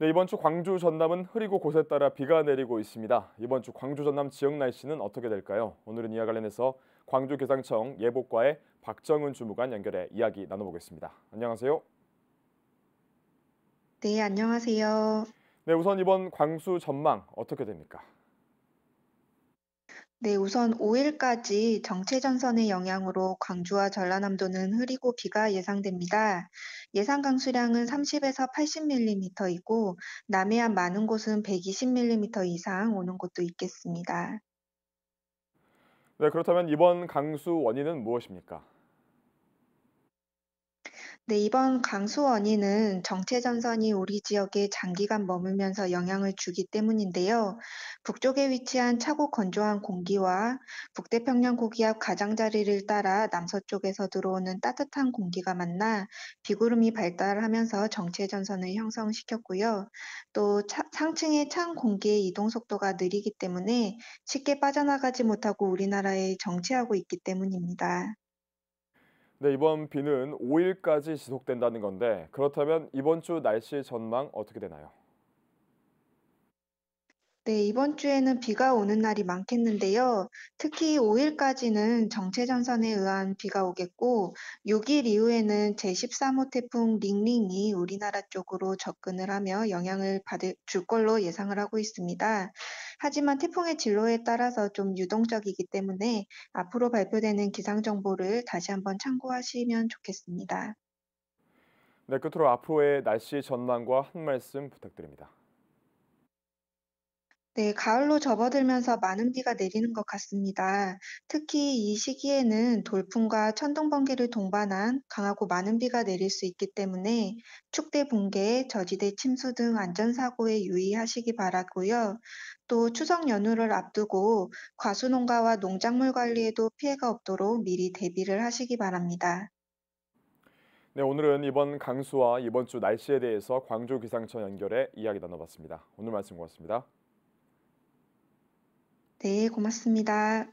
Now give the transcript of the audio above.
네, 이번 주 광주 전남은 흐리고 곳에 따라 비가 내리고 있습니다. 이번 주 광주 전남 지역 날씨는 어떻게 될까요? 오늘은 이와 관련해서 광주 기상청 예보과의 박정은 주무관 연결해 이야기 나눠보겠습니다. 안녕하세요. 네, 안녕하세요. 네, 우선 이번 광수 전망 어떻게 됩니까? 네, 우선 5일까지 정체전선의 영향으로 광주와 전라남도는 흐리고 비가 예상됩니다. 예상 강수량은 30에서 80mm이고 남해안 많은 곳은 120mm 이상 오는 곳도 있겠습니다. 네, 그렇다면 이번 강수 원인은 무엇입니까? 네, 이번 강수원인은 정체전선이 우리 지역에 장기간 머물면서 영향을 주기 때문인데요. 북쪽에 위치한 차고 건조한 공기와 북태평양 고기압 가장자리를 따라 남서쪽에서 들어오는 따뜻한 공기가 만나 비구름이 발달하면서 정체전선을 형성시켰고요. 또 차, 상층의 찬 공기의 이동 속도가 느리기 때문에 쉽게 빠져나가지 못하고 우리나라에 정체하고 있기 때문입니다. 네, 이번 비는 5일까지 지속된다는 건데 그렇다면 이번 주 날씨 전망 어떻게 되나요? 네, 이번 주에는 비가 오는 날이 많겠는데요. 특히 5일까지는 정체전선에 의한 비가 오겠고, 6일 이후에는 제13호 태풍 링링이 우리나라 쪽으로 접근을 하며 영향을 받을, 줄 걸로 예상을 하고 있습니다. 하지만 태풍의 진로에 따라서 좀 유동적이기 때문에 앞으로 발표되는 기상정보를 다시 한번 참고하시면 좋겠습니다. 네, 끝으로 앞으로의 날씨 전망과 한 말씀 부탁드립니다. 네, 가을로 접어들면서 많은 비가 내리는 것 같습니다. 특히 이 시기에는 돌풍과 천둥 번개를 동반한 강하고 많은 비가 내릴 수 있기 때문에 축대 붕괴, 저지대 침수 등 안전사고에 유의하시기 바라고요. 또 추석 연휴를 앞두고 과수농가와 농작물 관리에도 피해가 없도록 미리 대비를 하시기 바랍니다. 네, 오늘은 이번 강수와 이번 주 날씨에 대해서 광주 기상청 연결해 이야기 나눠봤습니다. 오늘 말씀 고맙습니다. 네, 고맙습니다.